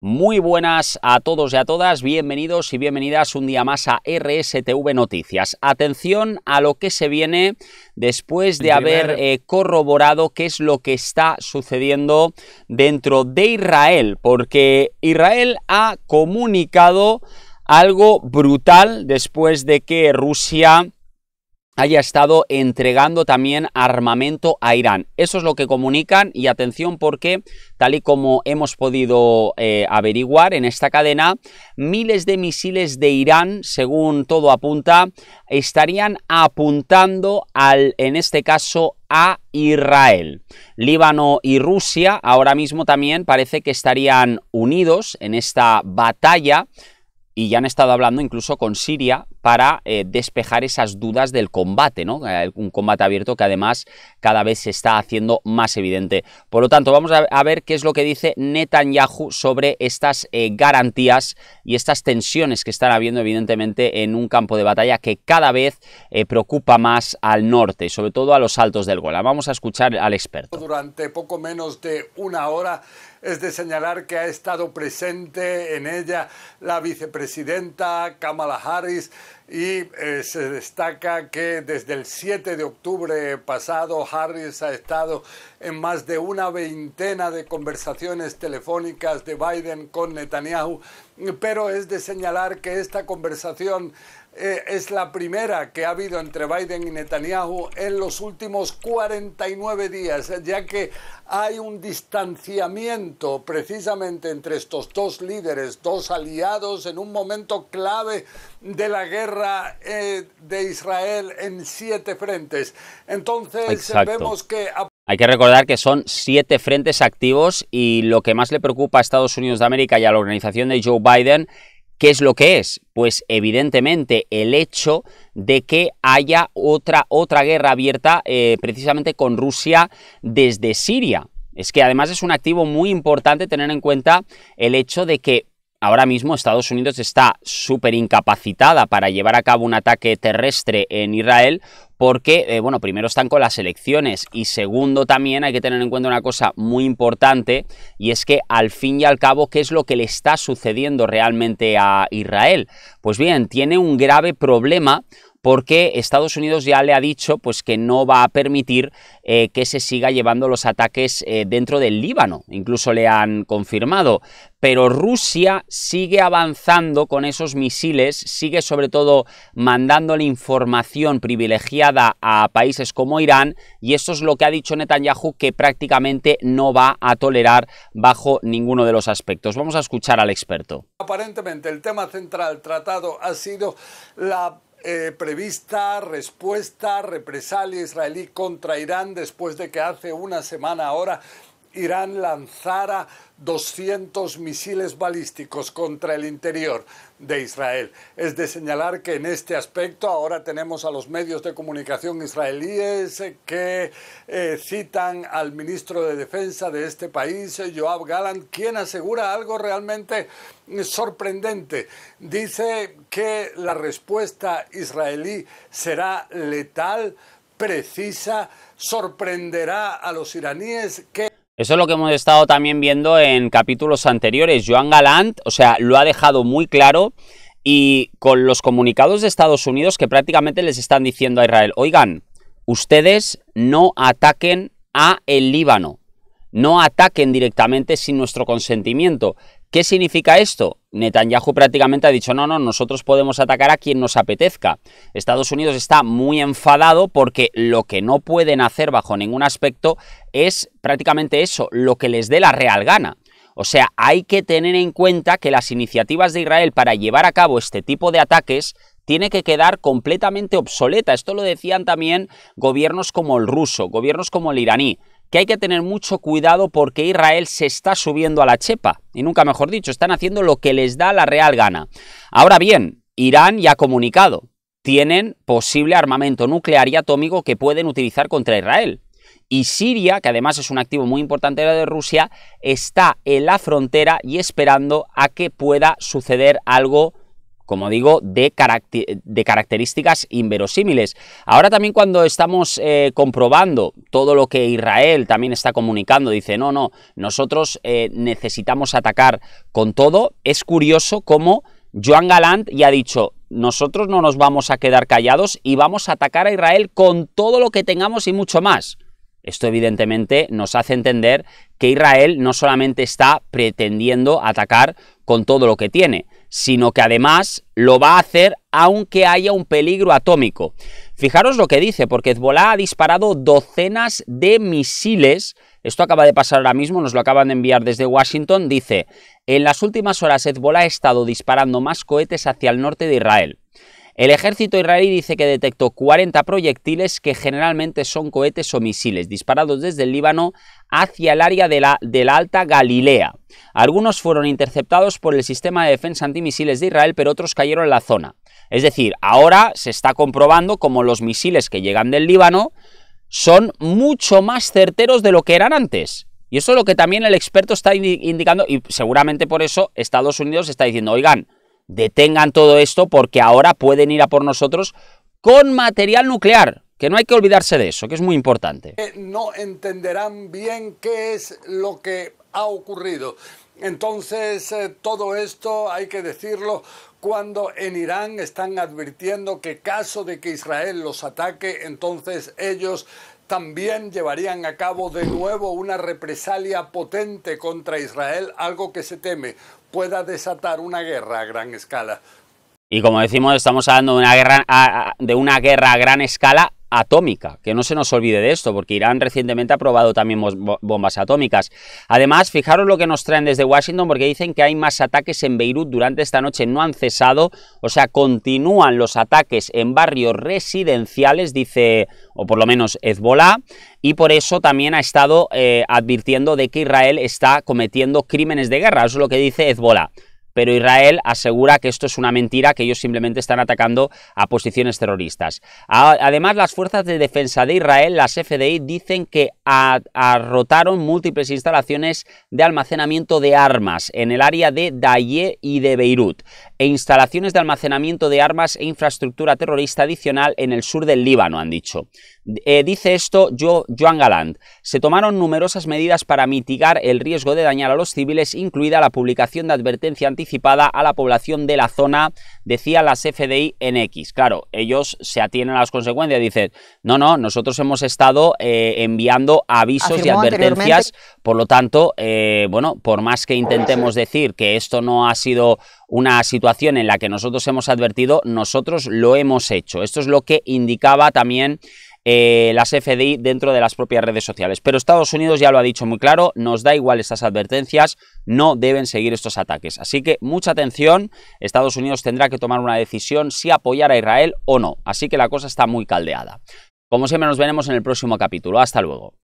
Muy buenas a todos y a todas, bienvenidos y bienvenidas un día más a RSTV Noticias. Atención a lo que se viene después de haber eh, corroborado qué es lo que está sucediendo dentro de Israel, porque Israel ha comunicado algo brutal después de que Rusia haya estado entregando también armamento a Irán. Eso es lo que comunican y atención porque, tal y como hemos podido eh, averiguar en esta cadena, miles de misiles de Irán, según todo apunta, estarían apuntando al, en este caso, a Israel. Líbano y Rusia ahora mismo también parece que estarían unidos en esta batalla y ya han estado hablando incluso con Siria para eh, despejar esas dudas del combate, ¿no? Eh, un combate abierto que además cada vez se está haciendo más evidente. Por lo tanto, vamos a ver qué es lo que dice Netanyahu sobre estas eh, garantías y estas tensiones que están habiendo evidentemente en un campo de batalla que cada vez preocupa más al norte, sobre todo a los altos del Golan. Vamos a escuchar al experto. Durante poco menos de una hora es de señalar que ha estado presente en ella la vicepresidenta Kamala Harris, y eh, se destaca que desde el 7 de octubre pasado Harris ha estado en más de una veintena de conversaciones telefónicas de Biden con Netanyahu, pero es de señalar que esta conversación eh, es la primera que ha habido entre Biden y Netanyahu en los últimos 49 días, ya que hay un distanciamiento precisamente entre estos dos líderes, dos aliados en un momento clave de la guerra eh, de Israel en siete frentes. Entonces vemos que... Hay que recordar que son siete frentes activos y lo que más le preocupa a Estados Unidos de América y a la organización de Joe Biden, ¿qué es lo que es? Pues evidentemente el hecho de que haya otra, otra guerra abierta eh, precisamente con Rusia desde Siria. Es que además es un activo muy importante tener en cuenta el hecho de que ahora mismo Estados Unidos está súper incapacitada para llevar a cabo un ataque terrestre en Israel porque, eh, bueno, primero están con las elecciones y segundo también hay que tener en cuenta una cosa muy importante y es que al fin y al cabo, ¿qué es lo que le está sucediendo realmente a Israel? Pues bien, tiene un grave problema porque Estados Unidos ya le ha dicho pues, que no va a permitir eh, que se siga llevando los ataques eh, dentro del Líbano, incluso le han confirmado. Pero Rusia sigue avanzando con esos misiles, sigue sobre todo mandando la información privilegiada a países como Irán, y esto es lo que ha dicho Netanyahu que prácticamente no va a tolerar bajo ninguno de los aspectos. Vamos a escuchar al experto. Aparentemente el tema central tratado ha sido la eh, prevista respuesta represalia israelí contra Irán después de que hace una semana ahora Irán lanzara 200 misiles balísticos contra el interior de Israel. Es de señalar que en este aspecto ahora tenemos a los medios de comunicación israelíes que eh, citan al ministro de Defensa de este país, Joab eh, Gallant, quien asegura algo realmente sorprendente. Dice que la respuesta israelí será letal, precisa, sorprenderá a los iraníes que eso es lo que hemos estado también viendo en capítulos anteriores. Joan Galant, o sea, lo ha dejado muy claro y con los comunicados de Estados Unidos que prácticamente les están diciendo a Israel, oigan, ustedes no ataquen a el Líbano, no ataquen directamente sin nuestro consentimiento. ¿Qué significa esto? Netanyahu prácticamente ha dicho, no, no, nosotros podemos atacar a quien nos apetezca. Estados Unidos está muy enfadado porque lo que no pueden hacer bajo ningún aspecto es prácticamente eso, lo que les dé la real gana. O sea, hay que tener en cuenta que las iniciativas de Israel para llevar a cabo este tipo de ataques tiene que quedar completamente obsoleta. Esto lo decían también gobiernos como el ruso, gobiernos como el iraní que hay que tener mucho cuidado porque Israel se está subiendo a la chepa, y nunca mejor dicho, están haciendo lo que les da la real gana. Ahora bien, Irán ya ha comunicado, tienen posible armamento nuclear y atómico que pueden utilizar contra Israel. Y Siria, que además es un activo muy importante de Rusia, está en la frontera y esperando a que pueda suceder algo como digo, de, características inverosímiles. Ahora también cuando estamos eh, comprobando todo lo que Israel también está comunicando, dice, no, no, nosotros eh, necesitamos atacar con todo, es curioso cómo Joan Galant ya ha dicho, nosotros no nos vamos a quedar callados y vamos a atacar a Israel con todo lo que tengamos y mucho más. Esto evidentemente nos hace entender que Israel no solamente está pretendiendo atacar con todo lo que tiene, sino que además lo va a hacer aunque haya un peligro atómico. Fijaros lo que dice, porque Hezbollah ha disparado docenas de misiles. Esto acaba de pasar ahora mismo, nos lo acaban de enviar desde Washington. Dice, en las últimas horas Hezbollah ha estado disparando más cohetes hacia el norte de Israel. El ejército israelí dice que detectó 40 proyectiles que generalmente son cohetes o misiles disparados desde el Líbano hacia el área de la, Alta Galilea. Algunos fueron interceptados por el sistema de defensa antimisiles de Israel, pero otros cayeron en la zona. Es decir, ahora se está comprobando como los misiles que llegan del Líbano son mucho más certeros de lo que eran antes. Y eso es lo que también el experto está indicando, y seguramente por eso Estados Unidos está diciendo, oigan, detengan todo esto porque ahora pueden ir a por nosotros con material nuclear, que no hay que olvidarse de eso, que es muy importante. Eh, no entenderán bien qué es lo que ha ocurrido. Entonces, eh, todo esto hay que decirlo cuando en Irán están advirtiendo que caso de que Israel los ataque, entonces ellos también llevarían a cabo de nuevo una represalia potente contra Israel, algo que se teme pueda desatar una guerra a gran escala. Y como decimos, estamos hablando de una guerra a, de una guerra a gran escala atómica, que no se nos olvide de esto, porque Irán recientemente ha probado también bombas atómicas. Además, fijaros lo que nos traen desde Washington, porque dicen que hay más ataques en Beirut durante esta noche, no han cesado, o sea, continúan los ataques en barrios residenciales, dice, o por lo menos Hezbollah, y por eso también ha estado eh, advirtiendo de que Israel está cometiendo crímenes de guerra, eso es lo que dice Hezbollah pero Israel asegura que esto es una mentira, que ellos simplemente están atacando a posiciones terroristas. Además, las fuerzas de defensa de Israel, las FDI, dicen que arrotaron múltiples instalaciones de almacenamiento de armas en el área de Daye y de Beirut e instalaciones de almacenamiento de armas e infraestructura terrorista adicional en el sur del Líbano, han dicho. Eh, dice esto Joan Galant. Se tomaron numerosas medidas para mitigar el riesgo de dañar a los civiles, incluida la publicación de advertencia anticipada a la población de la zona, decía las FDI en X. Claro, ellos se atienen a las consecuencias, Dice, no, no, nosotros hemos estado eh, enviando avisos y advertencias, por lo tanto, eh, bueno, por más que intentemos decir que esto no ha sido una situación en la que nosotros hemos advertido, nosotros lo hemos hecho. Esto es lo que indicaba también eh, las FDI dentro de las propias redes sociales. Pero Estados Unidos ya lo ha dicho muy claro, nos da igual estas advertencias, no deben seguir estos ataques. Así que mucha atención, Estados Unidos tendrá que tomar una decisión si apoyar a Israel o no. Así que la cosa está muy caldeada. Como siempre nos veremos en el próximo capítulo. Hasta luego.